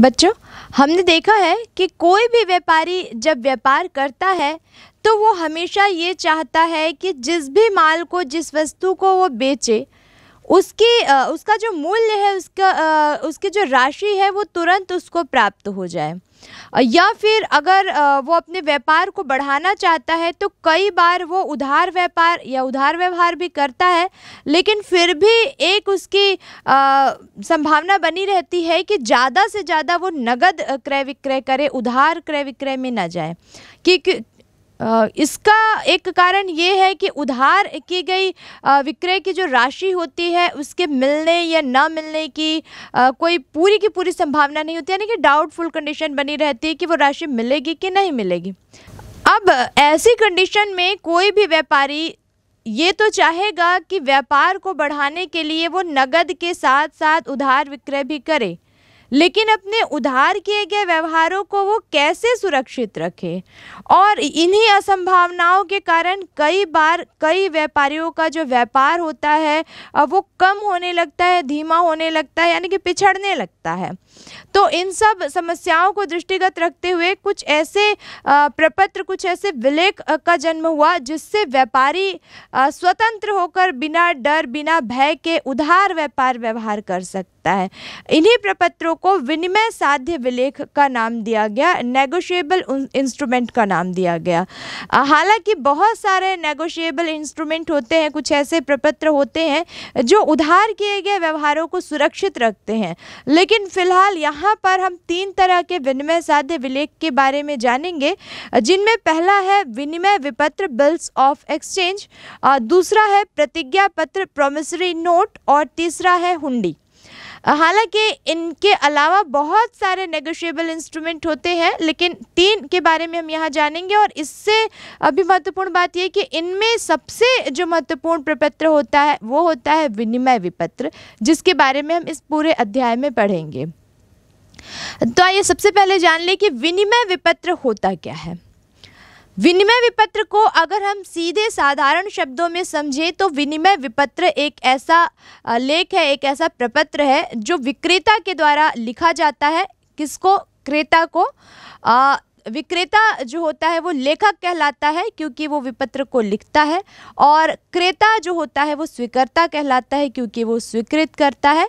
बच्चों हमने देखा है कि कोई भी व्यापारी जब व्यापार करता है तो वो हमेशा ये चाहता है कि जिस भी माल को जिस वस्तु को वो बेचे उसकी उसका जो मूल्य है उसका उसकी जो राशि है वो तुरंत उसको प्राप्त हो जाए या फिर अगर वो अपने व्यापार को बढ़ाना चाहता है तो कई बार वो उधार व्यापार या उधार व्यवहार भी करता है लेकिन फिर भी एक उसकी संभावना बनी रहती है कि ज़्यादा से ज़्यादा वो नगद क्रय विक्रय करे उधार क्रय विक्रय में ना जाए क्योंकि इसका एक कारण ये है कि उधार की गई विक्रय की जो राशि होती है उसके मिलने या ना मिलने की कोई पूरी की पूरी संभावना नहीं होती यानी कि डाउटफुल कंडीशन बनी रहती है कि वो राशि मिलेगी कि नहीं मिलेगी अब ऐसी कंडीशन में कोई भी व्यापारी ये तो चाहेगा कि व्यापार को बढ़ाने के लिए वो नगद के साथ साथ उधार विक्रय भी करे लेकिन अपने उधार किए गए व्यवहारों को वो कैसे सुरक्षित रखे और इन्हीं असंभावनाओं के कारण कई बार कई व्यापारियों का जो व्यापार होता है वो कम होने लगता है धीमा होने लगता है यानी कि पिछड़ने लगता है तो इन सब समस्याओं को दृष्टिगत रखते हुए कुछ ऐसे प्रपत्र कुछ ऐसे विलेख का जन्म हुआ जिससे व्यापारी स्वतंत्र होकर बिना डर बिना भय के उधार व्यापार व्यवहार कर सकते जाता है इन्हीं प्रपत्रों को विनिमय साध्य विलेख का नाम दिया गया नेगोशिएबल इंस्ट्रूमेंट का नाम दिया गया हालांकि बहुत सारे नेगोशिएबल इंस्ट्रूमेंट होते हैं कुछ ऐसे प्रपत्र होते हैं जो उधार किए गए व्यवहारों को सुरक्षित रखते हैं लेकिन फिलहाल यहाँ पर हम तीन तरह के विनिमय साध्य विलेख के बारे में जानेंगे जिनमें पहला है विनिमय विपत्र बिल्स ऑफ एक्सचेंज दूसरा है प्रतिज्ञा पत्र प्रोमिसरी नोट और तीसरा है हुंडी हालांकि इनके अलावा बहुत सारे नेगोशिएबल इंस्ट्रूमेंट होते हैं लेकिन तीन के बारे में हम यहाँ जानेंगे और इससे अभी महत्वपूर्ण बात यह कि इनमें सबसे जो महत्वपूर्ण प्रपत्र होता है वो होता है विनिमय विपत्र जिसके बारे में हम इस पूरे अध्याय में पढ़ेंगे तो आइए सबसे पहले जान लें कि विनिमय विपत्र होता क्या है विनिमय विपत्र को अगर हम सीधे साधारण शब्दों में समझें तो विनिमय विपत्र एक ऐसा लेख है एक ऐसा प्रपत्र है जो विक्रेता के द्वारा लिखा जाता है किसको क्रेता को आ, विक्रेता जो होता है वो लेखक कहलाता है क्योंकि वो विपत्र को लिखता है और क्रेता जो होता है वो स्वीकर्ता कहलाता है क्योंकि वो स्वीकृत करता है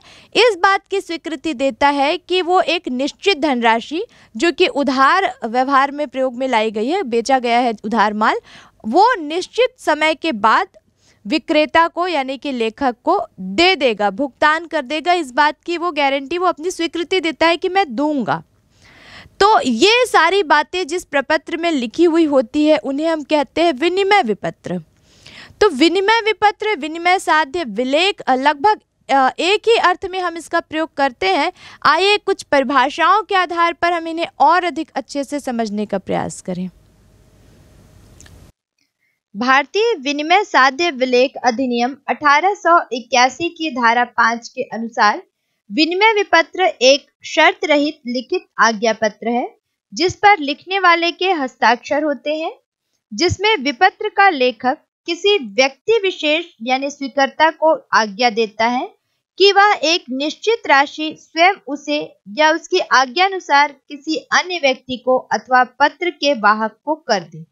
इस बात की स्वीकृति देता है कि वो एक निश्चित धनराशि जो कि उधार व्यवहार में प्रयोग में लाई गई है बेचा गया है उधार माल वो निश्चित समय के बाद विक्रेता को यानी कि लेखक को दे देगा भुगतान कर देगा इस बात की वो गारंटी वो अपनी स्वीकृति देता है कि मैं दूंगा तो ये सारी बातें जिस प्रपत्र में लिखी हुई होती है उन्हें हम कहते हैं विनिमय विपत्र तो विनिमय विपत्र विनिमय साध्य विलेख लगभग एक ही अर्थ में हम इसका प्रयोग करते हैं आइए कुछ परिभाषाओं के आधार पर हम इन्हें और अधिक अच्छे से समझने का प्रयास करें भारतीय विनिमय साध्य विलेख अधिनियम 1881 की धारा पांच के अनुसार विनिमय विपत्र एक शर्त रहित लिखित आज्ञा पत्र है जिस पर लिखने वाले के हस्ताक्षर होते हैं जिसमें विपत्र का लेखक किसी व्यक्ति विशेष यानी स्वीकर्ता को आज्ञा देता है कि वह एक निश्चित राशि स्वयं उसे या उसकी आज्ञानुसार किसी अन्य व्यक्ति को अथवा पत्र के वाहक को कर दे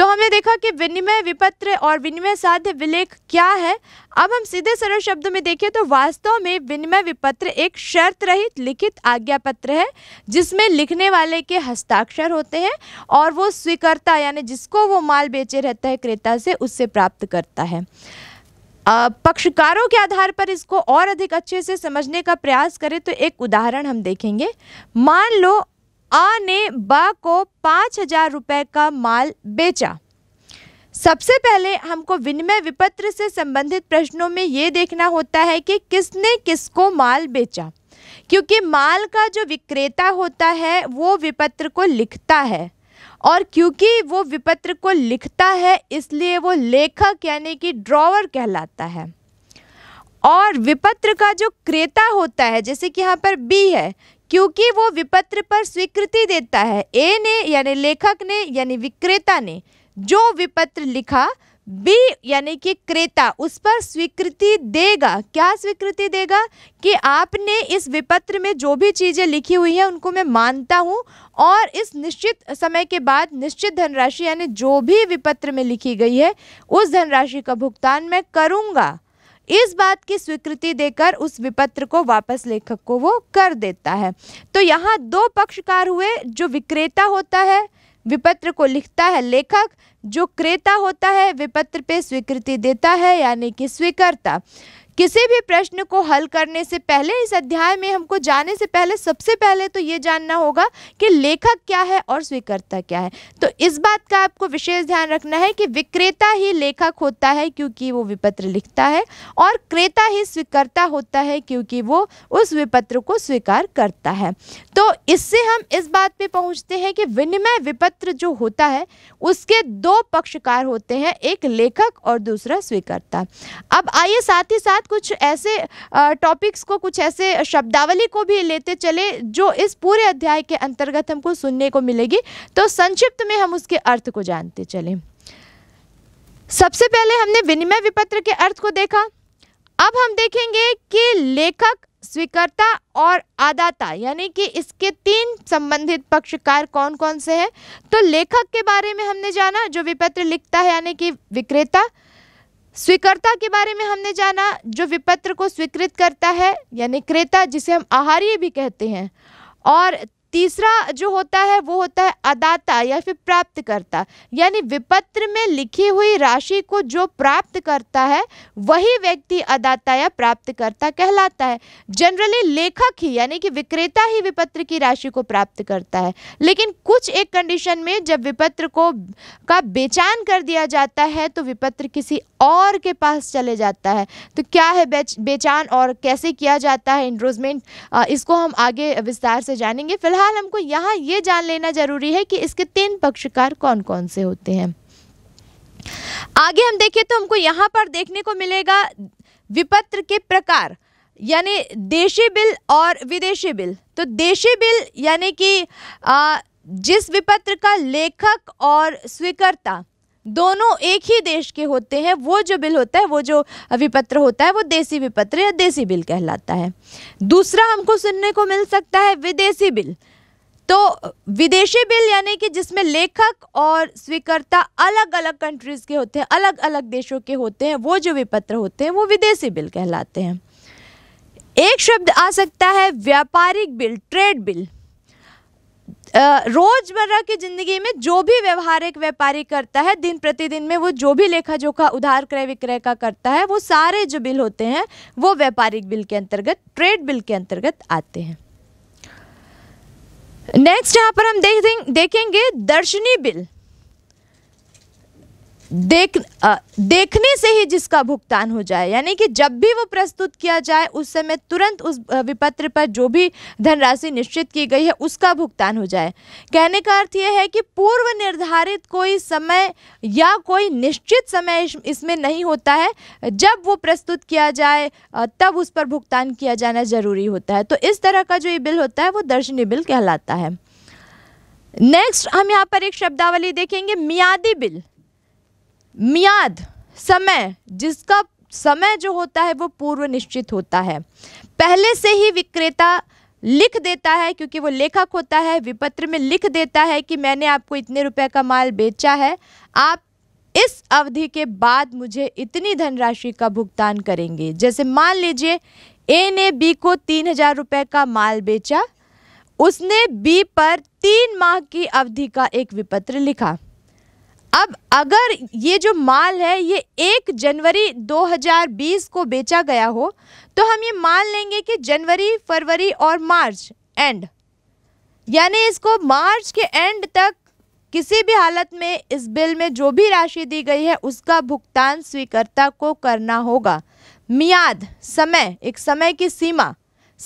तो हमने देखा कि विनिमय विपत्र और विनिमय साध्य विलेख क्या है अब हम सीधे सरल शब्द में देखें तो वास्तव में विनिमय विपत्र एक शर्त रहित लिखित आज्ञा पत्र है जिसमें लिखने वाले के हस्ताक्षर होते हैं और वो स्वीकर्ता यानी जिसको वो माल बेचे रहता है क्रेता से उससे प्राप्त करता है पक्षकारों के आधार पर इसको और अधिक अच्छे से समझने का प्रयास करें तो एक उदाहरण हम देखेंगे मान लो आ ने बा को पाँच हजार रुपये का माल बेचा सबसे पहले हमको विनिमय विपत्र से संबंधित प्रश्नों में ये देखना होता है कि किसने किसको माल बेचा क्योंकि माल का जो विक्रेता होता है वो विपत्र को लिखता है और क्योंकि वो विपत्र को लिखता है इसलिए वो लेखक यानी कि ड्रॉवर कहलाता है और विपत्र का जो क्रेता होता है जैसे कि यहाँ पर बी है क्योंकि वो विपत्र पर स्वीकृति देता है ए ने यानी लेखक ने यानी विक्रेता ने जो विपत्र लिखा बी यानी कि क्रेता उस पर स्वीकृति देगा क्या स्वीकृति देगा कि आपने इस विपत्र में जो भी चीज़ें लिखी हुई हैं उनको मैं मानता हूँ और इस निश्चित समय के बाद निश्चित धनराशि यानी जो भी विपत्र में लिखी गई है उस धनराशि का भुगतान मैं करूँगा इस बात की स्वीकृति देकर उस विपत्र को वापस लेखक को वो कर देता है तो यहाँ दो पक्षकार हुए जो विक्रेता होता है विपत्र को लिखता है लेखक जो क्रेता होता है विपत्र पे स्वीकृति देता है यानी कि स्वीकर्ता किसी भी प्रश्न को हल करने से पहले इस अध्याय में हमको जाने से पहले सबसे पहले तो ये जानना होगा कि लेखक क्या है और स्वीकर्ता क्या है तो इस बात का आपको विशेष ध्यान रखना है कि विक्रेता ही लेखक होता है क्योंकि वो विपत्र लिखता है और क्रेता ही स्वीकर्ता होता है क्योंकि वो उस विपत्र को स्वीकार करता है तो इससे हम इस बात पर पहुँचते हैं कि विनिमय विपत्र जो होता है उसके दो पक्षकार होते हैं एक लेखक और दूसरा स्वीकर्ता अब आइए साथ ही साथ कुछ ऐसे टॉपिक्स को कुछ ऐसे शब्दावली को भी लेते चले जो इस पूरे अध्याय के अंतर्गत हमको सुनने को मिलेगी तो संक्षिप्त में हम उसके अर्थ को जानते चले सबसे पहले हमने विनिमय विपत्र के अर्थ को देखा अब हम देखेंगे कि लेखक स्वीकर्ता और आदाता यानी कि इसके तीन संबंधित पक्षकार कौन कौन से हैं तो लेखक के बारे में हमने जाना जो विपत्र लिखता है यानी कि विक्रेता स्वीकर्ता के बारे में हमने जाना जो विपत्र को स्वीकृत करता है यानी क्रेता जिसे हम आहार्य भी कहते हैं और तीसरा जो होता है वो होता है अदाता या फिर प्राप्त करता यानी विपत्र में लिखी हुई राशि को जो प्राप्त करता है वही व्यक्ति अदाता या प्राप्त करता कहलाता है जनरली लेखक ही यानी कि विक्रेता ही विपत्र की राशि को प्राप्त करता है लेकिन कुछ एक कंडीशन में जब विपत्र को का बेचान कर दिया जाता है तो विपत्र किसी और के पास चले जाता है तो क्या है बेचान और कैसे किया जाता है इंड्रोजमेंट इसको हम आगे विस्तार से जानेंगे फिलहाल फिलहाल हमको यहाँ ये जान लेना ज़रूरी है कि इसके तीन पक्षकार कौन कौन से होते हैं आगे हम देखें तो हमको यहाँ पर देखने को मिलेगा विपत्र के प्रकार यानी देशी बिल और विदेशी बिल तो देशी बिल यानी कि जिस विपत्र का लेखक और स्वीकर्ता दोनों एक ही देश के होते हैं वो जो बिल होता है वो जो विपत्र होता है वो देसी विपत्र या देसी बिल कहलाता है दूसरा हमको सुनने को मिल सकता है विदेशी बिल तो विदेशी बिल यानी कि जिसमें लेखक और स्वीकर्ता अलग अलग कंट्रीज़ के होते हैं अलग अलग देशों के होते हैं वो जो विपत्र होते हैं वो विदेशी बिल कहलाते हैं एक शब्द आ सकता है व्यापारिक बिल ट्रेड बिल रोज़मर्रा की ज़िंदगी में जो भी व्यवहारिक व्यापारी करता है दिन प्रतिदिन में वो जो भी लेखा जोखा उधार क्रय विक्रय का करता है वो सारे जो बिल होते हैं वो व्यापारिक बिल के अंतर्गत ट्रेड बिल के अंतर्गत आते हैं नेक्स्ट यहाँ पर हम देख देखेंगे दर्शनी बिल देख आ, देखने से ही जिसका भुगतान हो जाए यानी कि जब भी वो प्रस्तुत किया जाए उस समय तुरंत उस विपत्र पर जो भी धनराशि निश्चित की गई है उसका भुगतान हो जाए कहने का अर्थ यह है कि पूर्व निर्धारित कोई समय या कोई निश्चित समय इसमें नहीं होता है जब वो प्रस्तुत किया जाए तब उस पर भुगतान किया जाना ज़रूरी होता है तो इस तरह का जो ये बिल होता है वो दर्शनी बिल कहलाता है नेक्स्ट हम यहाँ पर एक शब्दावली देखेंगे मियादी बिल मियाद समय जिसका समय जो होता है वो पूर्व निश्चित होता है पहले से ही विक्रेता लिख देता है क्योंकि वो लेखक होता है विपत्र में लिख देता है कि मैंने आपको इतने रुपए का माल बेचा है आप इस अवधि के बाद मुझे इतनी धनराशि का भुगतान करेंगे जैसे मान लीजिए ए ने बी को तीन हजार रुपये का माल बेचा उसने बी पर तीन माह की अवधि का एक विपत्र लिखा अब अगर ये जो माल है ये एक जनवरी 2020 को बेचा गया हो तो हम ये मान लेंगे कि जनवरी फरवरी और मार्च एंड यानी इसको मार्च के एंड तक किसी भी हालत में इस बिल में जो भी राशि दी गई है उसका भुगतान स्वीकर्ता को करना होगा मियाद समय एक समय की सीमा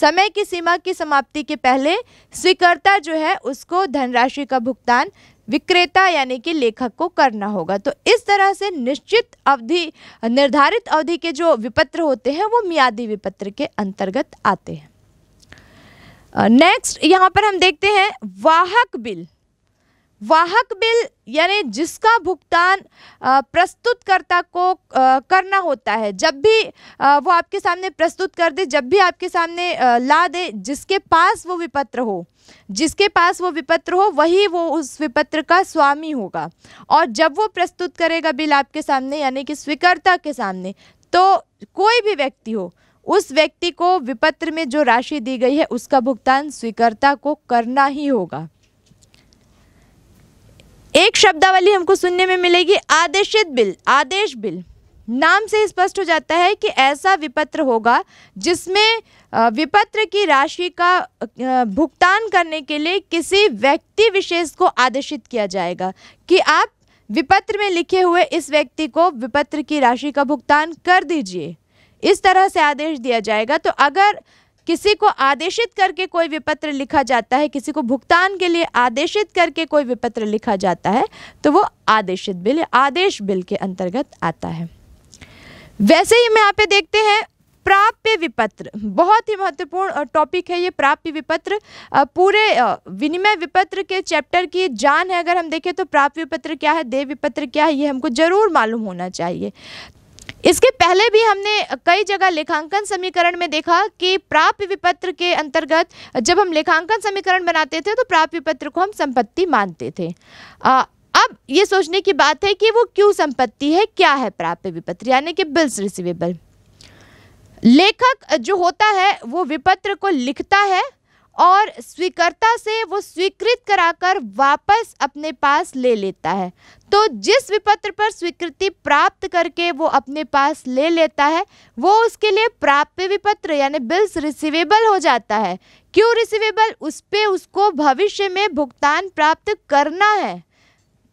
समय की सीमा की समाप्ति के पहले स्वीकर्ता जो है उसको धनराशि का भुगतान विक्रेता यानी कि लेखक को करना होगा तो इस तरह से निश्चित अवधि निर्धारित अवधि के जो विपत्र होते हैं वो मियादी विपत्र के अंतर्गत आते हैं नेक्स्ट यहाँ पर हम देखते हैं वाहक बिल वाहक बिल यानी जिसका भुगतान प्रस्तुतकर्ता को करना होता है जब भी वो आपके सामने प्रस्तुत कर दे जब भी आपके सामने ला दे जिसके पास वो विपत्र हो जिसके पास वो विपत्र हो वही वो उस विपत्र का स्वामी होगा और जब वो प्रस्तुत करेगा बिल आपके सामने यानी कि स्वीकर्ता के सामने तो कोई भी व्यक्ति हो उस व्यक्ति को विपत्र में जो राशि दी गई है उसका भुगतान स्वीकर्ता को करना ही होगा एक शब्दावली हमको सुनने में मिलेगी आदेशित बिल आदेश बिल नाम से स्पष्ट हो जाता है कि ऐसा विपत्र होगा जिसमें विपत्र की राशि का भुगतान करने के लिए किसी व्यक्ति विशेष को आदेशित किया जाएगा कि आप विपत्र में लिखे हुए इस व्यक्ति को विपत्र की राशि का भुगतान कर दीजिए इस तरह से आदेश दिया जाएगा तो अगर किसी को आदेशित करके कोई विपत्र लिखा जाता है किसी को भुगतान के लिए आदेशित करके कोई विपत्र लिखा जाता है तो वो आदेशित बिल आदेश बिल के अंतर्गत आता है वैसे ही हम यहाँ पे देखते हैं प्राप्य विपत्र बहुत ही महत्वपूर्ण टॉपिक है ये प्राप्य विपत्र पूरे विनिमय विपत्र के चैप्टर की जान है अगर हम देखें तो प्राप्य विपत्र क्या है देव विपत्र क्या है ये हमको जरूर मालूम होना चाहिए इसके पहले भी हमने कई जगह लेखांकन समीकरण में देखा कि प्राप्य विपत्र के अंतर्गत जब हम लेखांकन समीकरण बनाते थे तो प्राप्य विपत्र को हम संपत्ति मानते थे आ, अब ये सोचने की बात है कि वो क्यों संपत्ति है क्या है प्राप्य विपत्र यानी कि बिल्स रिसिवेबल लेखक जो होता है वो विपत्र को लिखता है और स्वीकर्ता से वो स्वीकृत कराकर वापस अपने पास ले लेता है तो जिस विपत्र पर स्वीकृति प्राप्त करके वो अपने पास ले लेता है वो उसके लिए प्राप्य विपत्र यानी बिल्स रिसिवेबल हो जाता है क्यों रिसिवेबल उस पर उसको भविष्य में भुगतान प्राप्त करना है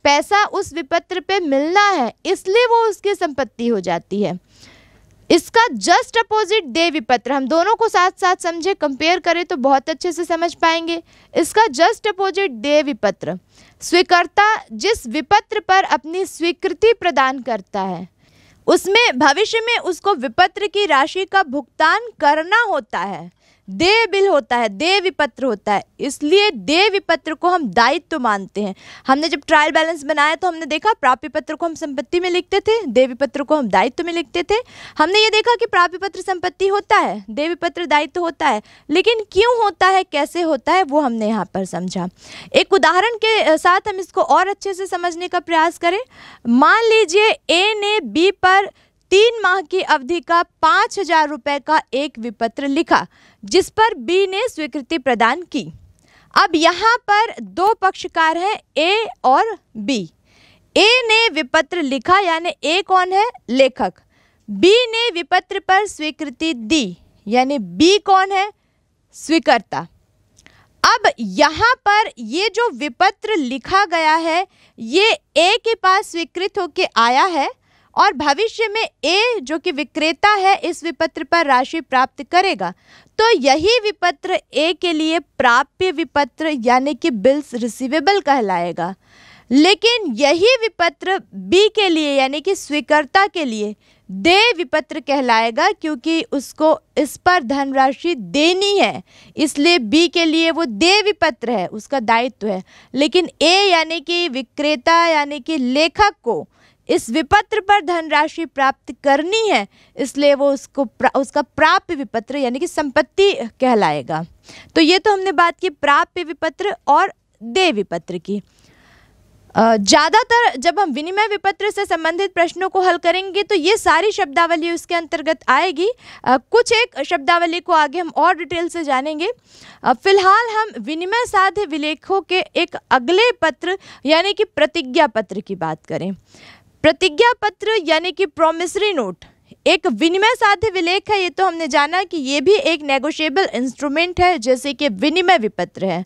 पैसा उस विपत्र पे मिलना है इसलिए वो उसकी संपत्ति हो जाती है इसका जस्ट अपोजिट दे विपत्र हम दोनों को साथ साथ समझे कंपेयर करें तो बहुत अच्छे से समझ पाएंगे इसका जस्ट अपोजिट दे विपत्र स्वीकर्ता जिस विपत्र पर अपनी स्वीकृति प्रदान करता है उसमें भविष्य में उसको विपत्र की राशि का भुगतान करना होता है देय बिल होता है देय विपत्र होता है इसलिए देय विपत्र को हम दायित्व तो मानते हैं हमने जब ट्रायल बैलेंस बनाया तो हमने देखा प्राप्य पत्र को हम संपत्ति में लिखते थे देय विपत्र को हम दायित्व तो में लिखते थे हमने ये देखा कि प्राप्य पत्र संपत्ति होता है देय विपत्र दायित्व तो होता है लेकिन क्यों होता है कैसे होता है वो हमने यहाँ पर समझा एक उदाहरण के साथ हम इसको और अच्छे से समझने का प्रयास करें मान लीजिए ए ने बी पर तीन माह की अवधि का पाँच हजार रुपये का एक विपत्र लिखा जिस पर बी ने स्वीकृति प्रदान की अब यहाँ पर दो पक्षकार हैं ए और बी ए ने विपत्र लिखा यानी ए कौन है लेखक बी ने विपत्र पर स्वीकृति दी यानी बी कौन है स्वीकर्ता अब यहाँ पर ये जो विपत्र लिखा गया है ये ए के पास स्वीकृत होके आया है और भविष्य में ए जो कि विक्रेता है इस विपत्र पर राशि प्राप्त करेगा तो यही विपत्र ए के लिए प्राप्य विपत्र यानी कि बिल्स रिसीवेबल कहलाएगा लेकिन यही विपत्र बी के लिए यानी कि स्वीकर्ता के लिए दे विपत्र कहलाएगा क्योंकि उसको इस पर धनराशि देनी है इसलिए बी के लिए वो दे विपत्र है उसका दायित्व है लेकिन ए यानी कि विक्रेता यानी कि लेखक को इस विपत्र पर धनराशि प्राप्त करनी है इसलिए वो उसको प्रा, उसका प्राप्य विपत्र यानी कि संपत्ति कहलाएगा तो ये तो हमने बात की प्राप्य विपत्र और देय विपत्र की ज़्यादातर जब हम विनिमय विपत्र से संबंधित प्रश्नों को हल करेंगे तो ये सारी शब्दावली उसके अंतर्गत आएगी आ, कुछ एक शब्दावली को आगे हम और डिटेल से जानेंगे फिलहाल हम विनिमय साध्य विलेखों के एक अगले पत्र यानी कि प्रतिज्ञा पत्र की बात करें प्रतिज्ञा पत्र यानी कि प्रोमिसरी नोट एक विनिमय साध्य विलेख है ये तो हमने जाना कि ये भी एक नेगोशिएबल इंस्ट्रूमेंट है जैसे कि विनिमय विपत्र है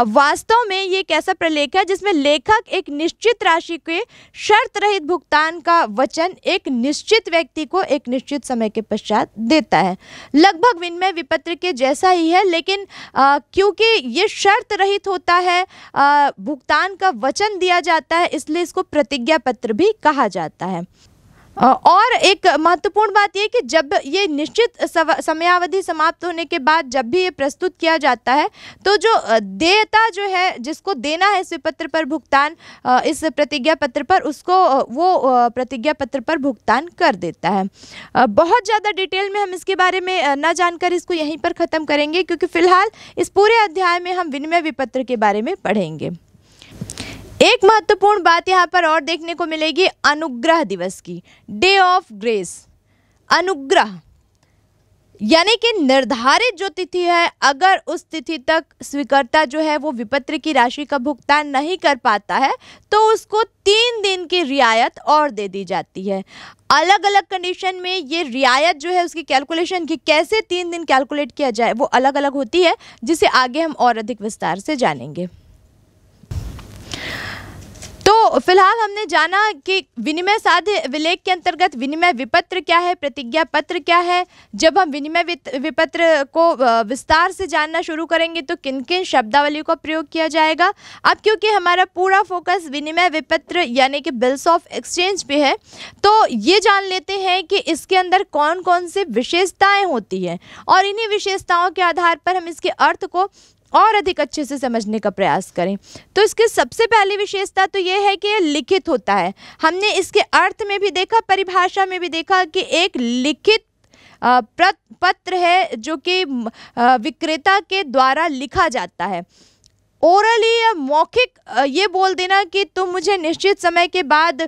अब वास्तव में ये एक ऐसा प्रलेख है जिसमें लेखक एक निश्चित राशि के शर्त रहित भुगतान का वचन एक निश्चित व्यक्ति को एक निश्चित समय के पश्चात देता है लगभग विनिमय विपत्र के जैसा ही है लेकिन क्योंकि ये शर्त रहित होता है भुगतान का वचन दिया जाता है इसलिए इसको प्रतिज्ञा पत्र भी कहा जाता है और एक महत्वपूर्ण बात यह कि जब ये निश्चित समयावधि समाप्त होने के बाद जब भी ये प्रस्तुत किया जाता है तो जो देयता जो है जिसको देना है इस पत्र पर भुगतान इस प्रतिज्ञा पत्र पर उसको वो प्रतिज्ञा पत्र पर भुगतान कर देता है बहुत ज़्यादा डिटेल में हम इसके बारे में न जानकर इसको यहीं पर ख़त्म करेंगे क्योंकि फ़िलहाल इस पूरे अध्याय में हम विनिमय विपत्र के बारे में पढ़ेंगे एक महत्वपूर्ण बात यहाँ पर और देखने को मिलेगी अनुग्रह दिवस की डे ऑफ ग्रेस अनुग्रह यानी कि निर्धारित जो तिथि है अगर उस तिथि तक स्वीकर्ता जो है वो विपत्र की राशि का भुगतान नहीं कर पाता है तो उसको तीन दिन की रियायत और दे दी जाती है अलग अलग कंडीशन में ये रियायत जो है उसकी कैलकुलेशन की कैसे तीन दिन कैलकुलेट किया जाए वो अलग अलग होती है जिसे आगे हम और अधिक विस्तार से जानेंगे फिलहाल हमने जाना कि विनिमय साध्य विलेख के अंतर्गत विनिमय विपत्र क्या है प्रतिज्ञा पत्र क्या है जब हम विनिमय विपत्र को विस्तार से जानना शुरू करेंगे तो किन किन शब्दावली का प्रयोग किया जाएगा अब क्योंकि हमारा पूरा फोकस विनिमय विपत्र यानी कि बिल्स ऑफ एक्सचेंज पे है तो ये जान लेते हैं कि इसके अंदर कौन कौन सी विशेषताएँ होती हैं और इन्हीं विशेषताओं के आधार पर हम इसके अर्थ को और अधिक अच्छे से समझने का प्रयास करें तो इसकी सबसे पहली विशेषता तो ये है कि यह लिखित होता है हमने इसके अर्थ में भी देखा परिभाषा में भी देखा कि एक लिखित पत्र है जो कि विक्रेता के द्वारा लिखा जाता है ओरली या मौखिक ये बोल देना कि तुम मुझे निश्चित समय के बाद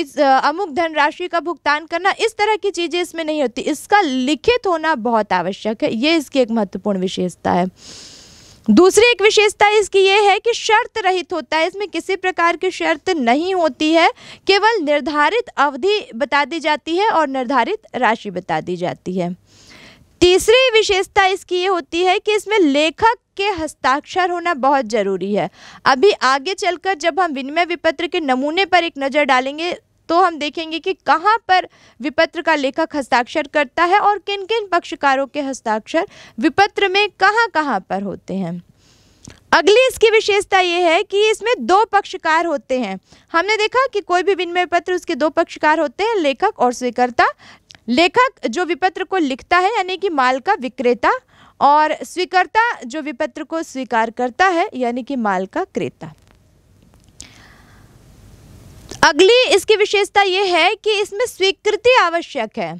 इस अमुक धनराशि का भुगतान करना इस तरह की चीज़ें इसमें नहीं होती इसका लिखित होना बहुत आवश्यक है ये इसकी एक महत्वपूर्ण विशेषता है दूसरी एक विशेषता इसकी ये है कि शर्त रहित होता है इसमें किसी प्रकार की शर्त नहीं होती है केवल निर्धारित अवधि बता दी जाती है और निर्धारित राशि बता दी जाती है तीसरी विशेषता इसकी ये होती है कि इसमें लेखक के हस्ताक्षर होना बहुत ज़रूरी है अभी आगे चलकर जब हम विनिमय विपत्र के नमूने पर एक नज़र डालेंगे तो हम देखेंगे कि कहाँ पर विपत्र का लेखक हस्ताक्षर करता है और किन किन पक्षकारों के हस्ताक्षर विपत्र में कहाँ कहाँ पर होते हैं अगली इसकी विशेषता यह है कि इसमें दो पक्षकार होते हैं हमने देखा कि कोई भी विनिमय पत्र उसके दो पक्षकार होते हैं लेखक और स्वीकर्ता लेखक जो विपत्र को लिखता है यानी कि माल का विक्रेता और स्वीकर्ता जो विपत्र को स्वीकार करता है यानी कि माल का क्रेता अगली इसकी विशेषता ये है कि इसमें स्वीकृति आवश्यक है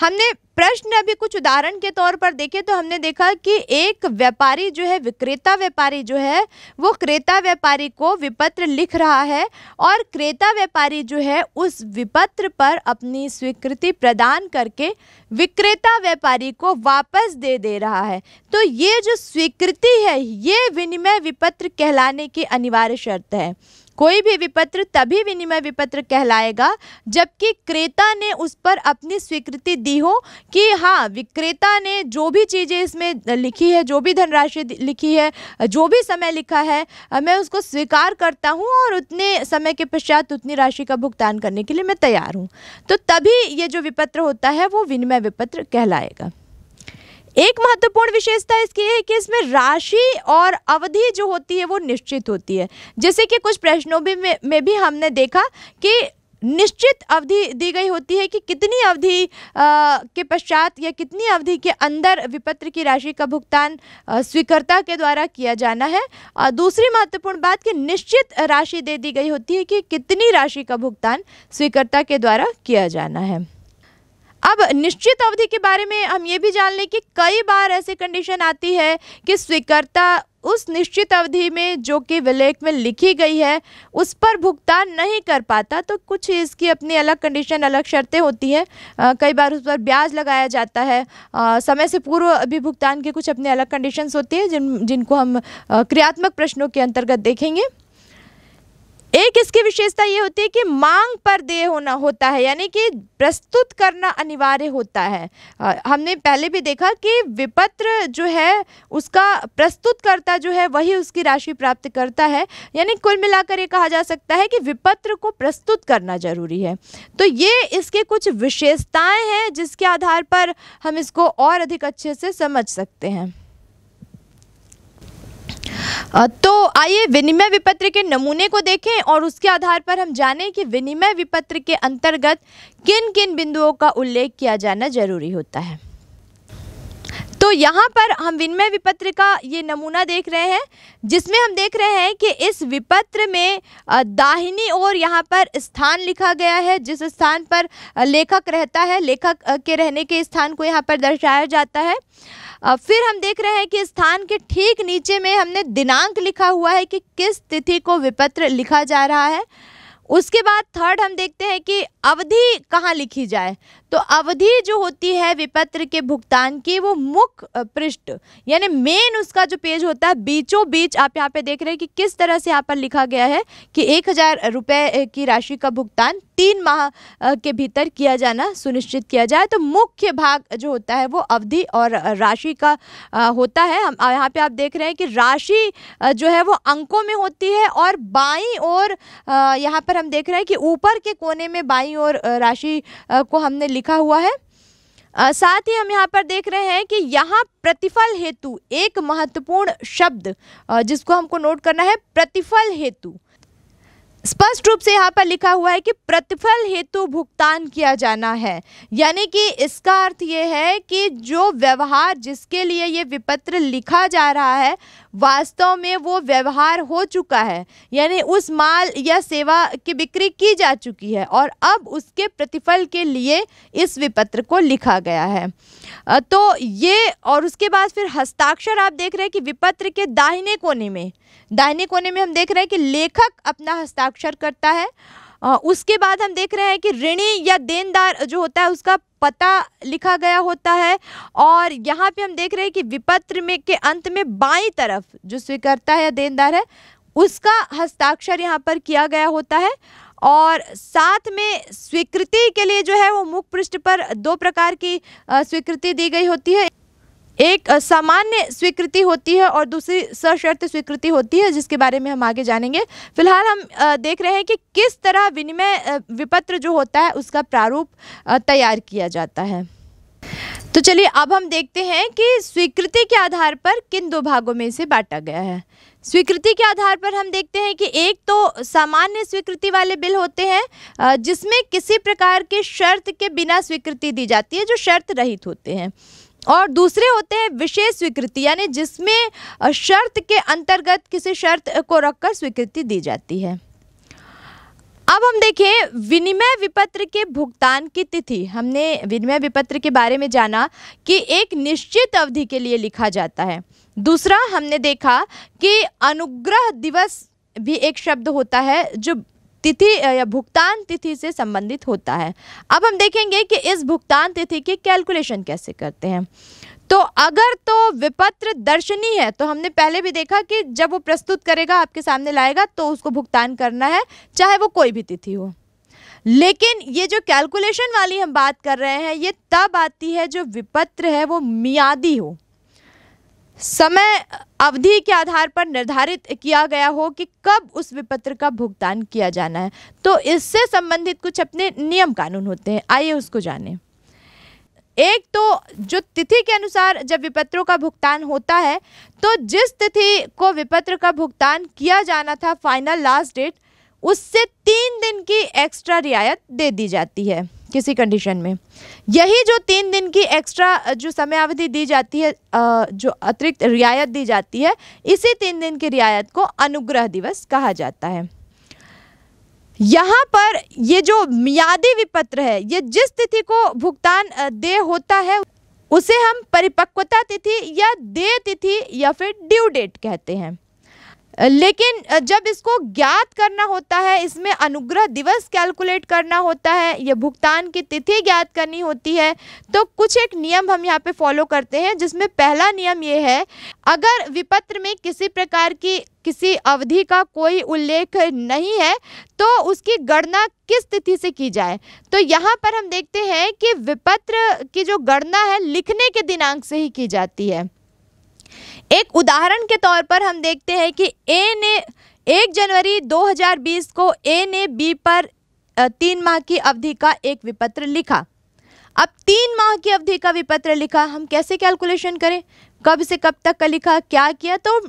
हमने प्रश्न अभी कुछ उदाहरण के तौर पर देखे तो हमने देखा कि एक व्यापारी जो है विक्रेता व्यापारी जो है वो क्रेता व्यापारी को विपत्र लिख रहा है और क्रेता व्यापारी जो है उस विपत्र पर अपनी स्वीकृति प्रदान करके विक्रेता व्यापारी को वापस दे दे रहा है तो ये जो स्वीकृति है ये विनिमय विपत्र कहलाने की अनिवार्य शर्त है कोई भी विपत्र तभी विनिमय विपत्र कहलाएगा जबकि क्रेता ने उस पर अपनी स्वीकृति दी हो कि हाँ विक्रेता ने जो भी चीज़ें इसमें लिखी है जो भी धनराशि लिखी है जो भी समय लिखा है मैं उसको स्वीकार करता हूँ और उतने समय के पश्चात उतनी राशि का भुगतान करने के लिए मैं तैयार हूँ तो तभी ये जो विपत्र होता है वो विनिमय विपत्र कहलाएगा एक महत्वपूर्ण विशेषता इसकी है कि इसमें राशि और अवधि जो होती है वो निश्चित होती है जैसे कि कुछ प्रश्नों भी में, में भी हमने देखा कि निश्चित अवधि दी गई होती है कि कितनी अवधि के पश्चात या कितनी अवधि के अंदर विपत्र की राशि का भुगतान स्वीकर्ता के द्वारा किया जाना है और दूसरी महत्वपूर्ण बात कि निश्चित राशि दे दी गई होती है कि कितनी राशि का भुगतान स्वीकर्ता के द्वारा किया जाना है अब निश्चित अवधि के बारे में हम ये भी जान लें कि कई बार ऐसी कंडीशन आती है कि स्वीकर्ता उस निश्चित अवधि में जो कि विलेख में लिखी गई है उस पर भुगतान नहीं कर पाता तो कुछ इसकी अपनी अलग कंडीशन अलग शर्तें होती हैं कई बार उस पर ब्याज लगाया जाता है आ, समय से पूर्व भी भुगतान की कुछ अपनी अलग कंडीशंस होती हैं जिन जिनको हम क्रियात्मक प्रश्नों के अंतर्गत देखेंगे एक इसकी विशेषता ये होती है कि मांग पर देय होना होता है यानी कि प्रस्तुत करना अनिवार्य होता है हमने पहले भी देखा कि विपत्र जो है उसका प्रस्तुतकर्ता जो है वही उसकी राशि प्राप्त करता है यानी कुल मिलाकर ये कहा जा सकता है कि विपत्र को प्रस्तुत करना जरूरी है तो ये इसके कुछ विशेषताएं हैं जिसके आधार पर हम इसको और अधिक अच्छे से समझ सकते हैं तो आइए विनिमय विपत्र के नमूने को देखें और उसके आधार पर हम जानें कि विनिमय विपत्र के अंतर्गत किन किन बिंदुओं का उल्लेख किया जाना जरूरी होता है तो यहाँ पर हम विनिमय विपत्र का ये नमूना देख रहे हैं जिसमें हम देख रहे हैं कि इस विपत्र में दाहिनी ओर यहाँ पर स्थान लिखा गया है जिस स्थान पर लेखक रहता है लेखक के रहने के स्थान को यहाँ पर दर्शाया जाता है फिर हम देख रहे हैं कि स्थान के ठीक नीचे में हमने दिनांक लिखा हुआ है कि किस तिथि को विपत्र लिखा जा रहा है उसके बाद थर्ड हम देखते हैं कि अवधि कहाँ लिखी जाए तो अवधि जो होती है विपत्र के भुगतान की वो मुख्य पृष्ठ यानी मेन उसका जो पेज होता है बीचों बीच आप यहाँ पे देख रहे हैं कि किस तरह से यहाँ पर लिखा गया है कि एक हज़ार रुपये की राशि का भुगतान तीन माह के भीतर किया जाना सुनिश्चित किया जाए तो मुख्य भाग जो होता है वो अवधि और राशि का होता है हम यहाँ पे आप देख रहे हैं कि राशि जो है वो अंकों में होती है और बाई और यहाँ पर हम देख रहे हैं कि ऊपर के कोने में बाई और राशि को हमने लिखा हुआ है आ, साथ ही हम यहाँ पर देख रहे हैं कि यहाँ प्रतिफल हेतु एक महत्वपूर्ण शब्द जिसको हमको नोट करना है प्रतिफल हेतु स्पष्ट रूप से यहाँ पर लिखा हुआ है कि प्रतिफल हेतु भुगतान किया जाना है यानी कि इसका अर्थ ये है कि जो व्यवहार जिसके लिए ये विपत्र लिखा जा रहा है वास्तव में वो व्यवहार हो चुका है यानी उस माल या सेवा की बिक्री की जा चुकी है और अब उसके प्रतिफल के लिए इस विपत्र को लिखा गया है तो ये और उसके बाद फिर हस्ताक्षर आप देख रहे हैं कि विपत्र के दाहिने कोने में दाहिने कोने में हम देख रहे हैं कि लेखक अपना हस्ताक्षर करता है उसके बाद हम देख रहे हैं कि ऋणी या देनदार जो होता है उसका पता लिखा गया होता है और यहाँ पे हम देख रहे हैं कि विपत्र में के अंत में बाई तरफ जो स्वीकर्ता है या देनदार है उसका हस्ताक्षर यहाँ पर किया गया होता है और साथ में स्वीकृति के लिए जो है वो मुख पृष्ठ पर दो प्रकार की स्वीकृति दी गई होती है एक सामान्य स्वीकृति होती है और दूसरी सशर्त स्वीकृति होती है जिसके बारे में हम आगे जानेंगे फिलहाल हम देख रहे हैं कि किस तरह विनिमय विपत्र जो होता है उसका प्रारूप तैयार किया जाता है तो चलिए अब हम देखते हैं कि स्वीकृति के आधार पर किन दो भागों में इसे बांटा गया है स्वीकृति के आधार पर हम देखते हैं कि एक तो सामान्य स्वीकृति वाले बिल होते हैं जिसमें किसी प्रकार के शर्त के बिना स्वीकृति दी जाती है जो शर्त रहित होते हैं और दूसरे होते हैं विशेष स्वीकृति यानी जिसमें शर्त के अंतर्गत किसी शर्त को रखकर स्वीकृति दी जाती है अब हम देखें विनिमय विपत्र के भुगतान की तिथि हमने विनिमय विपत्र के बारे में जाना कि एक निश्चित अवधि के लिए लिखा जाता है दूसरा हमने देखा कि अनुग्रह दिवस भी एक शब्द होता है जो तिथि या भुगतान तिथि से संबंधित होता है अब हम देखेंगे कि इस भुगतान तिथि की कैलकुलेशन कैसे करते हैं तो अगर तो विपत्र दर्शनी है तो हमने पहले भी देखा कि जब वो प्रस्तुत करेगा आपके सामने लाएगा तो उसको भुगतान करना है चाहे वो कोई भी तिथि हो लेकिन ये जो कैलकुलेशन वाली हम बात कर रहे हैं ये तब आती है जो विपत्र है वो मियादी हो समय अवधि के आधार पर निर्धारित किया गया हो कि कब उस विपत्र का भुगतान किया जाना है तो इससे संबंधित कुछ अपने नियम कानून होते हैं आइए उसको जानें एक तो जो तिथि के अनुसार जब विपत्रों का भुगतान होता है तो जिस तिथि को विपत्र का भुगतान किया जाना था फाइनल लास्ट डेट उससे तीन दिन की एक्स्ट्रा रियायत दे दी जाती है किसी कंडीशन में यही जो तीन दिन की एक्स्ट्रा जो समय अवधि दी जाती है जो अतिरिक्त रियायत दी जाती है इसी तीन दिन की रियायत को अनुग्रह दिवस कहा जाता है यहाँ पर ये जो मियादी विपत्र है ये जिस तिथि को भुगतान दे होता है उसे हम परिपक्वता तिथि या दे तिथि या फिर ड्यू डेट कहते हैं लेकिन जब इसको ज्ञात करना होता है इसमें अनुग्रह दिवस कैलकुलेट करना होता है या भुगतान की तिथि ज्ञात करनी होती है तो कुछ एक नियम हम यहाँ पे फॉलो करते हैं जिसमें पहला नियम ये है अगर विपत्र में किसी प्रकार की किसी अवधि का कोई उल्लेख नहीं है तो उसकी गणना किस तिथि से की जाए तो यहाँ पर हम देखते हैं कि विपत्र की जो गणना है लिखने के दिनांक से ही की जाती है एक उदाहरण के तौर पर हम देखते हैं कि ए ने एक जनवरी 2020 को ए ने बी पर तीन माह की अवधि का एक विपत्र लिखा अब तीन माह की अवधि का विपत्र लिखा हम कैसे कैलकुलेशन करें कब से कब तक का लिखा क्या किया तो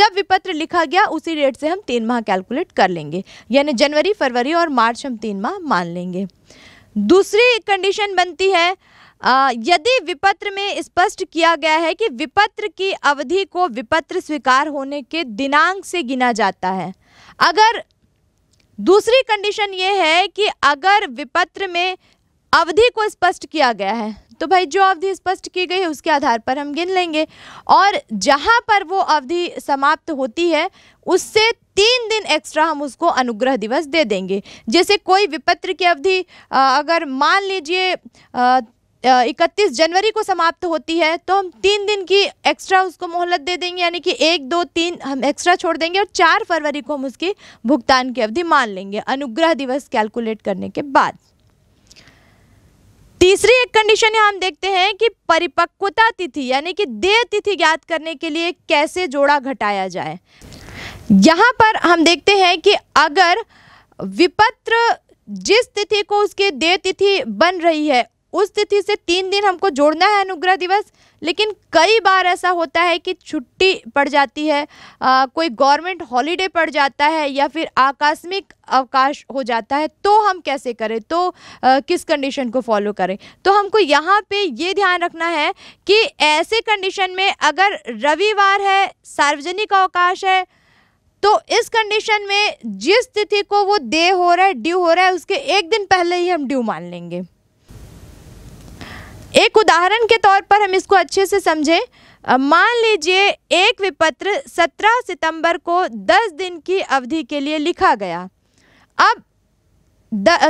जब विपत्र लिखा गया उसी डेट से हम तीन माह कैलकुलेट कर लेंगे यानी जनवरी फरवरी और मार्च हम तीन माह मान लेंगे दूसरी कंडीशन बनती है यदि विपत्र में स्पष्ट किया गया है कि विपत्र की अवधि को विपत्र स्वीकार होने के दिनांक से गिना जाता है अगर दूसरी कंडीशन ये है कि अगर विपत्र में अवधि को स्पष्ट किया गया है तो भाई जो अवधि स्पष्ट की गई है उसके आधार पर हम गिन लेंगे और जहाँ पर वो अवधि समाप्त होती है उससे तीन दिन एक्स्ट्रा हम उसको अनुग्रह दिवस दे देंगे जैसे कोई विपत्र की अवधि अगर मान लीजिए इकतीस जनवरी को समाप्त होती है तो हम तीन दिन की एक्स्ट्रा उसको मोहलत दे देंगे यानी कि एक दो तीन हम एक्स्ट्रा छोड़ देंगे और चार फरवरी को हम उसकी भुगतान की अवधि मान लेंगे अनुग्रह दिवस कैलकुलेट करने के बाद तीसरी एक कंडीशन हम देखते हैं कि परिपक्वता तिथि यानी कि देय तिथि ज्ञात करने के लिए कैसे जोड़ा घटाया जाए यहाँ पर हम देखते हैं कि अगर विपत्र जिस तिथि को उसकी देय तिथि बन रही है उस तिथि से तीन दिन हमको जोड़ना है अनुग्रह दिवस लेकिन कई बार ऐसा होता है कि छुट्टी पड़ जाती है आ, कोई गवर्नमेंट हॉलीडे पड़ जाता है या फिर आकस्मिक अवकाश हो जाता है तो हम कैसे करें तो आ, किस कंडीशन को फॉलो करें तो हमको यहाँ पे ये ध्यान रखना है कि ऐसे कंडीशन में अगर रविवार है सार्वजनिक अवकाश है तो इस कंडीशन में जिस तिथि को वो दे हो रहा है ड्यू हो रहा है उसके एक दिन पहले ही हम ड्यू मान लेंगे एक उदाहरण के तौर पर हम इसको अच्छे से समझें मान लीजिए एक विपत्र 17 सितंबर को 10 दिन की अवधि के लिए लिखा गया अब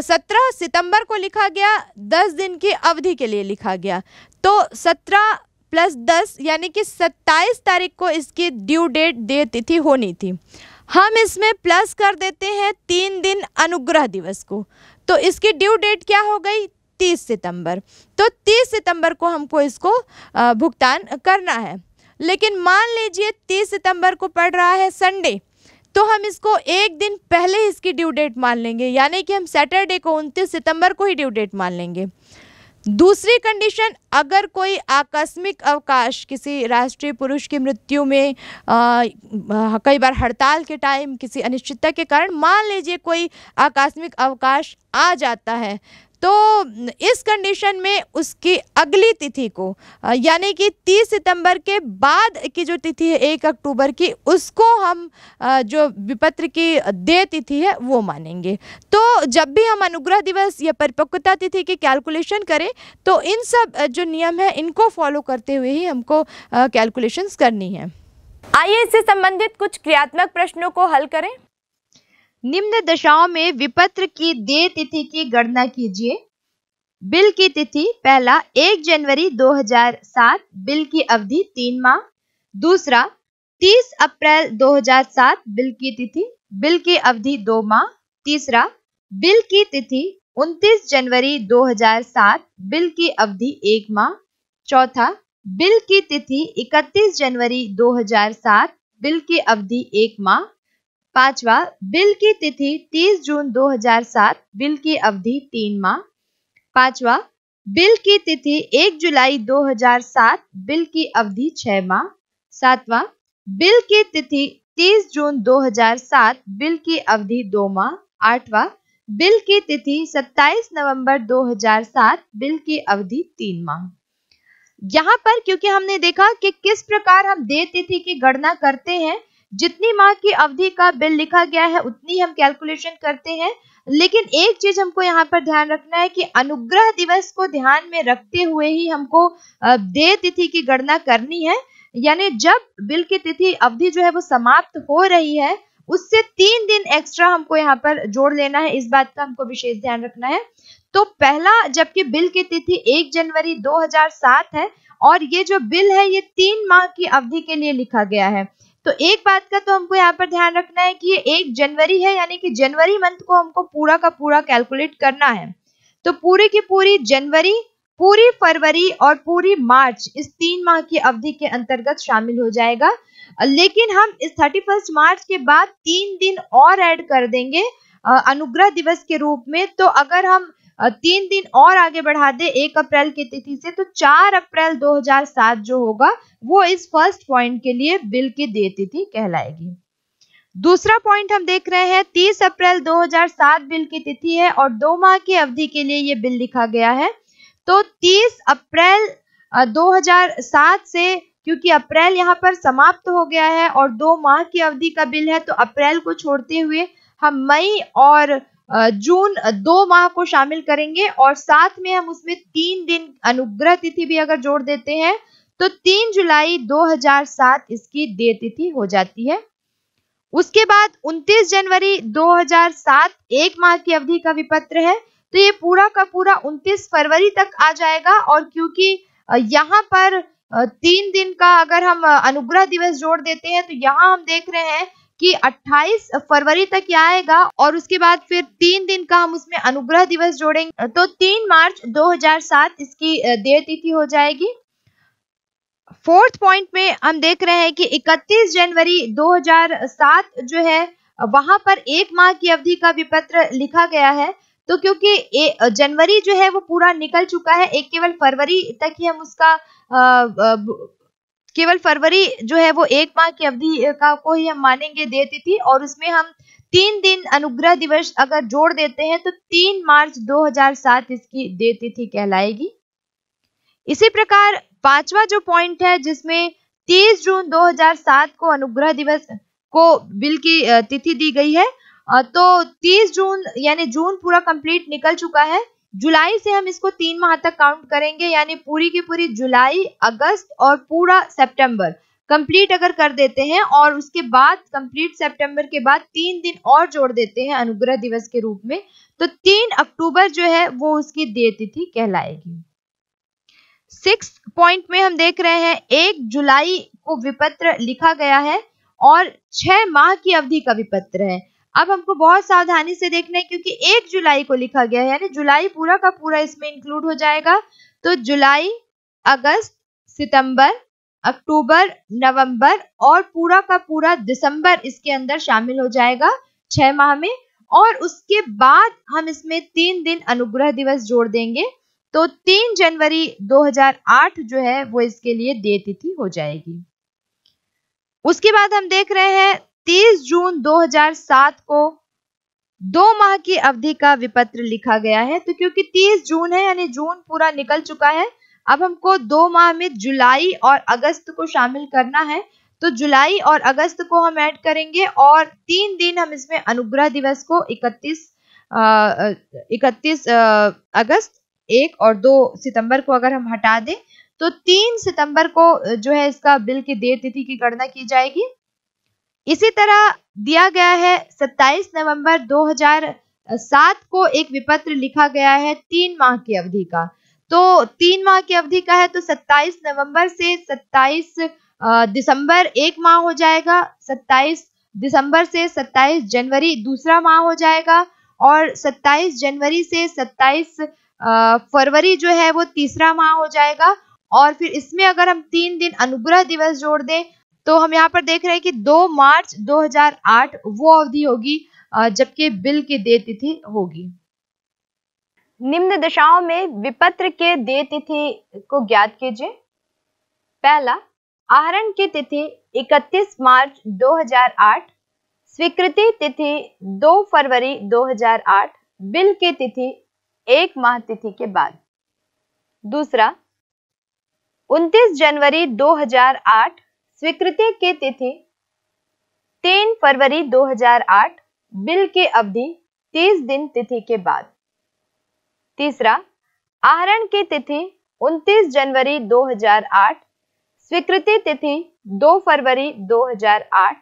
सत्रह सितंबर को लिखा गया दस दिन की अवधि के लिए लिखा गया तो सत्रह प्लस दस यानी कि सत्ताईस तारीख को इसकी ड्यू डेट दे तिथि होनी थी हम इसमें प्लस कर देते हैं तीन दिन अनुग्रह दिवस को तो इसकी ड्यू डेट क्या हो गई तीस सितंबर तो तीस सितंबर को हमको इसको भुगतान करना है लेकिन मान लीजिए तीस सितंबर को पड़ रहा है संडे तो हम इसको एक दिन पहले इसकी ड्यू डेट मान लेंगे यानी कि हम सैटरडे को उनतीस सितंबर को ही ड्यू डेट मान लेंगे दूसरी कंडीशन अगर कोई आकस्मिक अवकाश किसी राष्ट्रीय पुरुष की मृत्यु में आ, कई बार हड़ताल के टाइम किसी अनिश्चितता के कारण मान लीजिए कोई आकस्मिक अवकाश आ जाता है तो इस कंडीशन में उसकी अगली तिथि को यानी कि 30 सितंबर के बाद की जो तिथि है एक अक्टूबर की उसको हम जो विपत्र की दे तिथि है वो मानेंगे तो जब भी हम अनुग्रह दिवस या परिपक्वता तिथि की कैलकुलेशन करें तो इन सब जो नियम है इनको फॉलो करते हुए ही हमको कैलकुलेशंस करनी है आइए इससे संबंधित कुछ क्रियात्मक प्रश्नों को हल करें निम्न दशाओं में विपत्र की दे तिथि की गणना कीजिए बिल की तिथि पहला 1 जनवरी 2007 बिल की अवधि तीन माह दूसरा 30 अप्रैल 2007 बिल की तिथि बिल की अवधि दो माह तीसरा बिल की तिथि 29 जनवरी 2007 बिल की अवधि एक माह चौथा बिल की तिथि 31 जनवरी 2007 बिल की अवधि एक माह पांचवा बिल की तिथि 30 जून 2007 बिल की अवधि तीन माह पांचवा बिल की तिथि 1 जुलाई 2007 बिल की अवधि छह माह सातवां बिल की तिथि 30 जून 2007 बिल की अवधि दो माह आठवां बिल की तिथि 27 नवंबर 2007 बिल की अवधि तीन माह यहाँ पर क्योंकि हमने देखा कि किस प्रकार हम देय तिथि की गणना करते हैं जितनी माह की अवधि का बिल लिखा गया है उतनी हम कैलकुलेशन करते हैं लेकिन एक चीज हमको यहाँ पर ध्यान रखना है कि अनुग्रह दिवस को ध्यान में रखते हुए ही हमको देय तिथि की गणना करनी है यानी जब बिल की तिथि अवधि जो है वो समाप्त हो रही है उससे तीन दिन एक्स्ट्रा हमको यहाँ पर जोड़ लेना है इस बात का हमको विशेष ध्यान रखना है तो पहला जबकि बिल की तिथि एक जनवरी 2007 है और ये जो बिल है ये तीन माह की अवधि के लिए लिखा गया है तो एक बात का तो हमको यहाँ पर ध्यान रखना है कि ये एक जनवरी है यानी कि जनवरी मंथ को हमको पूरा का पूरा कैलकुलेट करना है तो पूरी की पूरी जनवरी पूरी फरवरी और पूरी मार्च इस तीन माह की अवधि के अंतर्गत शामिल हो जाएगा लेकिन हम इस थर्टी फर्स्ट मार्च के बाद तीन दिन और ऐड कर देंगे अनुग्रह दिवस के रूप में तो अगर हम तीन दिन और आगे बढ़ा दे एक अप्रैल की तिथि से तो चार अप्रैल 2007 जो होगा वो इस फर्स्ट पॉइंट के लिए बिल की दे तिथि कहलाएगी दूसरा पॉइंट हम देख रहे हैं तीस अप्रैल 2007 बिल की तिथि है और दो माह की अवधि के लिए ये बिल लिखा गया है तो तीस अप्रैल 2007 से क्योंकि अप्रैल यहाँ पर समाप्त हो गया है और दो माह की अवधि का बिल है तो अप्रैल को छोड़ते हुए हम मई और जून दो माह को शामिल करेंगे और साथ में हम उसमें तीन दिन अनुग्रह तिथि भी अगर जोड़ देते हैं तो तीन जुलाई 2007 इसकी देय तिथि हो जाती है उसके बाद 29 जनवरी 2007 एक माह की अवधि का विपत्र है तो ये पूरा का पूरा 29 फरवरी तक आ जाएगा और क्योंकि यहाँ पर तीन दिन का अगर हम अनुग्रह दिवस जोड़ देते हैं तो यहाँ हम देख रहे हैं कि 28 फरवरी तक यह आएगा और उसके बाद फिर तीन दिन का हम उसमें अनुग्रह दिवस जोड़ेंगे तो 3 मार्च 2007 इसकी देय तिथि हो जाएगी फोर्थ पॉइंट में हम देख रहे हैं कि 31 जनवरी 2007 जो है वहां पर एक माह की अवधि का विपत्र लिखा गया है तो क्योंकि जनवरी जो है वो पूरा निकल चुका है एक केवल फरवरी तक ही हम उसका आ, आ, केवल फरवरी जो है वो एक माह की अवधि का को ही हम मानेंगे दे तिथि और उसमें हम तीन दिन अनुग्रह दिवस अगर जोड़ देते हैं तो तीन मार्च 2007 इसकी दे तिथि कहलाएगी इसी प्रकार पांचवा जो पॉइंट है जिसमें 30 जून 2007 को अनुग्रह दिवस को बिल की तिथि दी गई है तो 30 जून यानी जून पूरा कंप्लीट निकल चुका है जुलाई से हम इसको तीन माह तक काउंट करेंगे यानी पूरी की पूरी जुलाई अगस्त और पूरा सितंबर कंप्लीट अगर कर देते हैं और उसके बाद कंप्लीट सितंबर के बाद तीन दिन और जोड़ देते हैं अनुग्रह दिवस के रूप में तो तीन अक्टूबर जो है वो उसकी देय तिथि कहलाएगी सिक्स पॉइंट में हम देख रहे हैं एक जुलाई को विपत्र लिखा गया है और छह माह की अवधि का विपत्र है अब हमको बहुत सावधानी से देखना है क्योंकि एक जुलाई को लिखा गया है यानी जुलाई पूरा का पूरा इसमें इंक्लूड हो जाएगा तो जुलाई अगस्त सितंबर अक्टूबर नवंबर और पूरा का पूरा दिसंबर इसके अंदर शामिल हो जाएगा छह माह में और उसके बाद हम इसमें तीन दिन अनुग्रह दिवस जोड़ देंगे तो तीन जनवरी 2008 जो है वो इसके लिए देय तिथि हो जाएगी उसके बाद हम देख रहे हैं 30 जून 2007 को दो माह की अवधि का विपत्र लिखा गया है तो क्योंकि 30 जून है यानी जून पूरा निकल चुका है अब हमको दो माह में जुलाई और अगस्त को शामिल करना है तो जुलाई और अगस्त को हम ऐड करेंगे और तीन दिन हम इसमें अनुग्रह दिवस को 31 अः 31 अगस्त एक और दो सितंबर को अगर हम हटा दें तो तीन सितंबर को जो है इसका बिल की देय तिथि की गणना की जाएगी इसी तरह दिया गया है 27 नवंबर 2007 को एक विपत्र लिखा गया है तीन माह की अवधि का तो तीन माह की अवधि का है तो 27 नवंबर से 27 दिसंबर एक माह हो जाएगा 27 दिसंबर से 27 जनवरी दूसरा माह हो जाएगा और 27 जनवरी से 27 फरवरी जो है वो तीसरा माह हो जाएगा और फिर इसमें अगर हम तीन दिन अनुग्रह दिवस जोड़ दें तो हम यहाँ पर देख रहे हैं कि 2 मार्च 2008 वो अवधि होगी जबकि बिल की दे तिथि होगी निम्न दशाओं में विपत्र के दे तिथि को ज्ञात कीजिए पहला आहरण की तिथि 31 मार्च 2008 स्वीकृति तिथि 2 फरवरी 2008 बिल की तिथि एक माह तिथि के बाद दूसरा 29 जनवरी 2008 स्वीकृति की तिथि 3 फरवरी 2008 बिल की अवधि 30 दिन तिथि के बाद तीसरा आहरण की तिथि 29 जनवरी 2008 स्वीकृति तिथि 2 फरवरी 2008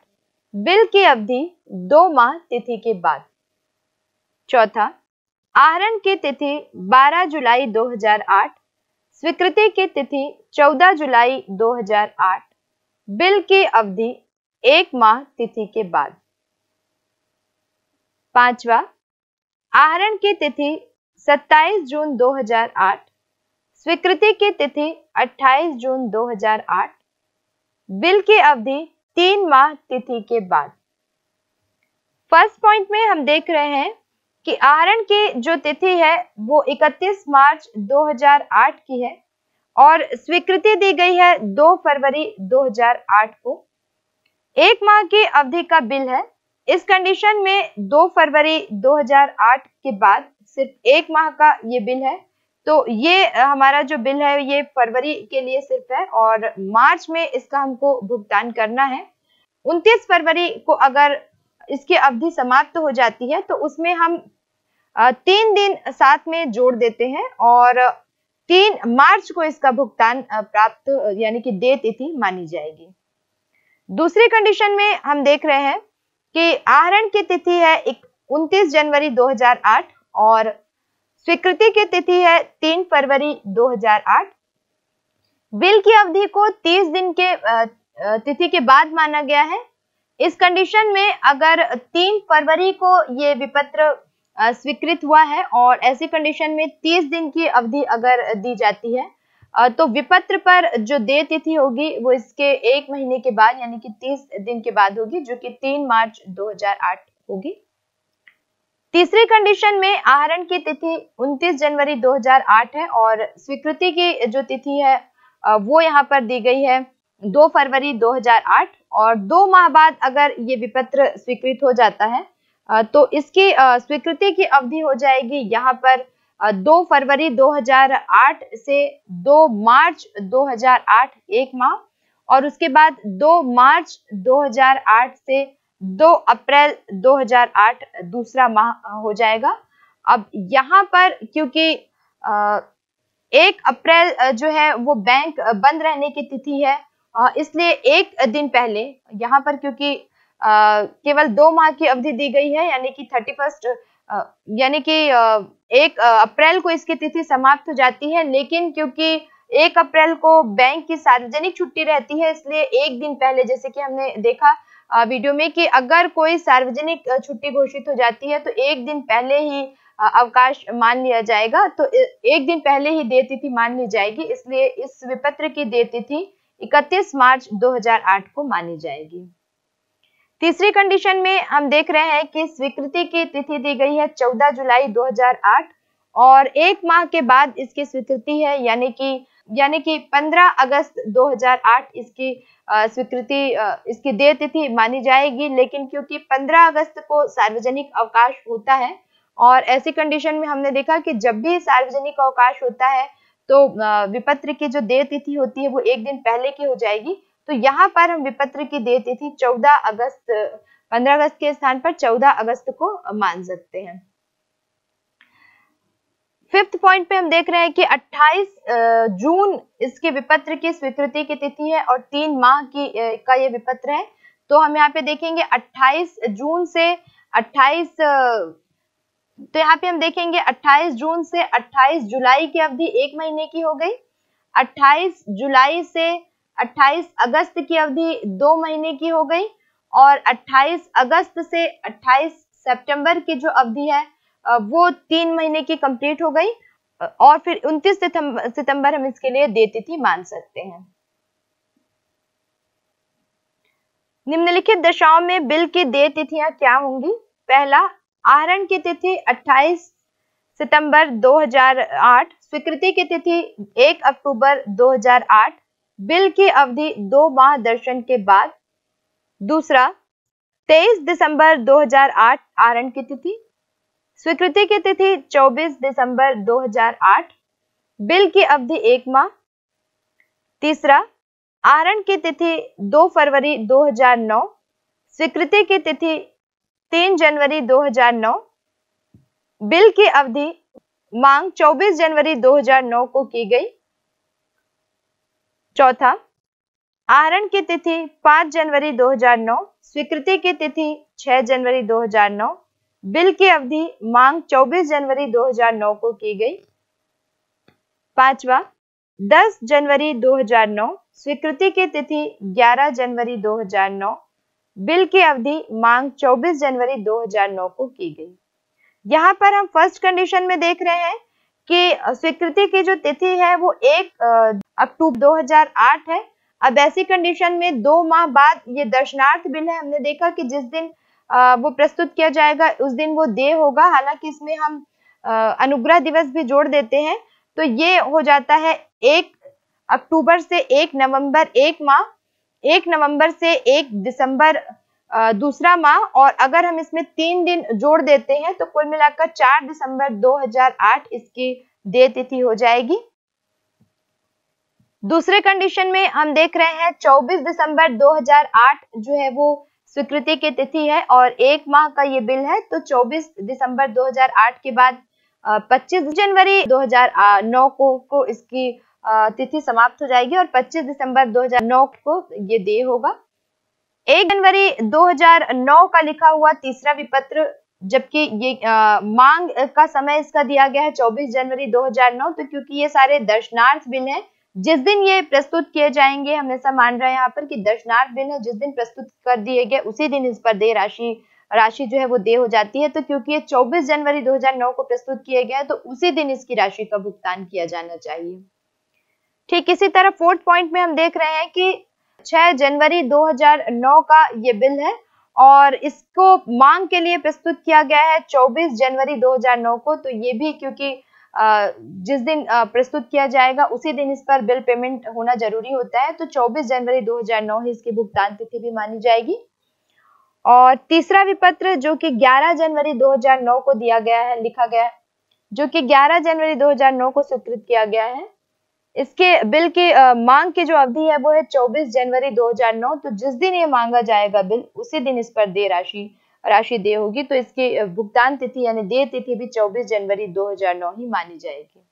बिल की अवधि दो माह तिथि के बाद चौथा आहरण की तिथि 12 जुलाई 2008 स्वीकृति की तिथि 14 जुलाई 2008 बिल की अवधि एक माह तिथि के बाद पांचवा आहरण की तिथि 27 जून 2008 स्वीकृति की तिथि 28 जून 2008 बिल की अवधि तीन माह तिथि के बाद फर्स्ट पॉइंट में हम देख रहे हैं कि आहरण की जो तिथि है वो 31 मार्च 2008 की है और स्वीकृति दी गई है 2 फरवरी 2008 को एक माह की अवधि का बिल है इस कंडीशन में 2 फरवरी 2008 के बाद सिर्फ एक माह का ये बिल है तो ये हमारा जो बिल है ये फरवरी के लिए सिर्फ है और मार्च में इसका हमको भुगतान करना है 29 फरवरी को अगर इसकी अवधि समाप्त हो जाती है तो उसमें हम तीन दिन साथ में जोड़ देते हैं और तीन मार्च को इसका भुगतान प्राप्त यानी कि दे तिथि मानी जाएगी दूसरी कंडीशन में हम देख रहे हैं कि आहरण की तिथि है एक उन्तीस जनवरी 2008 और स्वीकृति की तिथि है तीन फरवरी 2008 बिल की अवधि को तीस दिन के तिथि के बाद माना गया है इस कंडीशन में अगर तीन फरवरी को ये विपत्र स्वीकृत हुआ है और ऐसी कंडीशन में तीस दिन की अवधि अगर दी जाती है तो विपत्र पर जो देय तिथि होगी वो इसके एक महीने के बाद यानी कि तीस दिन के बाद होगी जो कि तीन मार्च 2008 होगी तीसरी कंडीशन में आहरण की तिथि 29 जनवरी 2008 है और स्वीकृति की जो तिथि है वो यहाँ पर दी गई है 2 फरवरी 2008 और दो माह बाद अगर ये विपत्र स्वीकृत हो जाता है तो इसकी स्वीकृति की अवधि हो जाएगी यहाँ पर दो फरवरी 2008 से 2 मार्च 2008 एक माह और उसके बाद 2 मार्च 2008 से 2 अप्रैल 2008 दूसरा माह हो जाएगा अब यहाँ पर क्योंकि एक अप्रैल जो है वो बैंक बंद रहने की तिथि है इसलिए एक दिन पहले यहाँ पर क्योंकि केवल दो माह की अवधि दी गई है यानी कि थर्टी फर्स्ट यानी कि एक अप्रैल को इसकी तिथि समाप्त हो जाती है लेकिन क्योंकि एक अप्रैल को बैंक की सार्वजनिक छुट्टी रहती है इसलिए एक दिन पहले जैसे कि हमने देखा वीडियो में कि अगर कोई सार्वजनिक छुट्टी घोषित हो जाती है तो एक दिन पहले ही अवकाश मान लिया जाएगा तो एक दिन पहले ही देय तिथि मान ली जाएगी इसलिए इस विपत्र की देय तिथि 31 मार्च 2008 को मानी जाएगी तीसरी कंडीशन में हम देख रहे हैं कि स्वीकृति की तिथि दी गई है 14 जुलाई 2008 और एक माह के बाद इसकी स्वीकृति है यानी कि यानी कि 15 अगस्त 2008 इसकी स्वीकृति इसकी देय तिथि मानी जाएगी लेकिन क्योंकि 15 अगस्त को सार्वजनिक अवकाश होता है और ऐसी कंडीशन में हमने देखा कि जब भी सार्वजनिक अवकाश होता है तो विपत्र की जो देय तिथि होती है वो एक दिन पहले की हो जाएगी तो यहाँ पर हम विपत्र की देय तिथि 14 अगस्त 15 अगस्त के स्थान पर 14 अगस्त को मान सकते हैं फिफ्थ पॉइंट पे हम देख रहे हैं कि 28 जून इसके विपत्र की स्वीकृति की तिथि है और तीन माह की का ये विपत्र है तो हम यहाँ पे देखेंगे 28 जून से 28 तो यहाँ पे हम देखेंगे 28 जून से 28 जुलाई की अवधि एक महीने की हो गई 28 जुलाई से 28 अगस्त की अवधि दो महीने की हो गई और 28 अगस्त से 28 सितंबर की जो अवधि है वो तीन महीने की कंप्लीट हो गई और फिर 29 सितंबर हम इसके लिए दे तिथि मान सकते हैं निम्नलिखित दशाओं में बिल की देय तिथियां क्या होंगी पहला आहरण की तिथि 28 सितंबर 2008 स्वीकृति की तिथि 1 अक्टूबर 2008 बिल की अवधि दो माह दर्शन के बाद दूसरा 23 दिसंबर 2008 आरण की तिथि स्वीकृति की तिथि 24 दिसंबर 2008 बिल की अवधि एक माह तीसरा आरण की तिथि 2 फरवरी 2009 स्वीकृति की तिथि 3 जनवरी 2009 बिल की अवधि मांग 24 जनवरी 2009 को की गई चौथा आहरण की तिथि 5 जनवरी 2009 स्वीकृति की तिथि 6 जनवरी 2009 बिल की अवधि मांग 24 जनवरी 2009 को की गई पांचवा 10 जनवरी 2009 स्वीकृति की तिथि 11 जनवरी 2009 बिल की अवधि मांग 24 जनवरी 2009 को की गई यहाँ पर हम फर्स्ट कंडीशन में देख रहे हैं कि स्वीकृति की जो तिथि है वो एक अक्टूबर 2008 है अब ऐसी कंडीशन में दो माह बाद ये दर्शनार्थ बिल है हमने देखा कि जिस दिन वो प्रस्तुत किया जाएगा उस दिन वो दे होगा हालांकि इसमें हम अनुग्रह दिवस भी जोड़ देते हैं तो ये हो जाता है एक अक्टूबर से एक नवंबर एक माह एक नवंबर से एक दिसंबर दूसरा माह और अगर हम इसमें तीन दिन जोड़ देते हैं तो कुल मिलाकर चार दिसंबर 2008 इसकी देय तिथि हो जाएगी दूसरे कंडीशन में हम देख रहे हैं 24 दिसंबर 2008 जो है वो स्वीकृति की तिथि है और एक माह का ये बिल है तो 24 दिसंबर 2008 के बाद 25 जनवरी 2009 को को इसकी तिथि समाप्त हो जाएगी और 25 दिसंबर 2009 को ये दे होगा एक जनवरी 2009 का लिखा हुआ तीसरा विपत्र जबकि ये आ, मांग का समय इसका दिया गया है 24 जनवरी 2009 तो क्योंकि ये सारे दर्शनार्थ बिल हैं जिस दिन ये प्रस्तुत किए जाएंगे हम ऐसा मान रहे हैं यहाँ पर कि दर्शनार्थ दिन है जिस दिन प्रस्तुत कर दिए गए उसी दिन इस पर दे राशि राशि जो है वो दे हो जाती है तो क्योंकि ये 24 जनवरी 2009 को प्रस्तुत किए गए तो उसी दिन इसकी राशि का भुगतान किया जाना चाहिए ठीक इसी तरह फोर्थ पॉइंट में हम देख रहे हैं कि 6 जनवरी 2009 का ये बिल है और इसको मांग के लिए प्रस्तुत किया गया है 24 जनवरी 2009 को तो ये भी क्योंकि जिस दिन प्रस्तुत किया जाएगा उसी दिन इस पर बिल पेमेंट होना जरूरी होता है तो 24 जनवरी 2009 ही इसकी भुगतान तिथि भी मानी जाएगी और तीसरा विपत्र जो कि 11 जनवरी 2009 को दिया गया है लिखा गया है जो कि 11 जनवरी 2009 को स्वीकृत किया गया है इसके बिल की मांग की जो अवधि है वो है 24 जनवरी 2009 तो जिस दिन ये मांगा जाएगा बिल उसी दिन इस पर दे राशि राशि दे होगी तो इसकी भुगतान तिथि यानी देय तिथि भी 24 जनवरी 2009 ही मानी जाएगी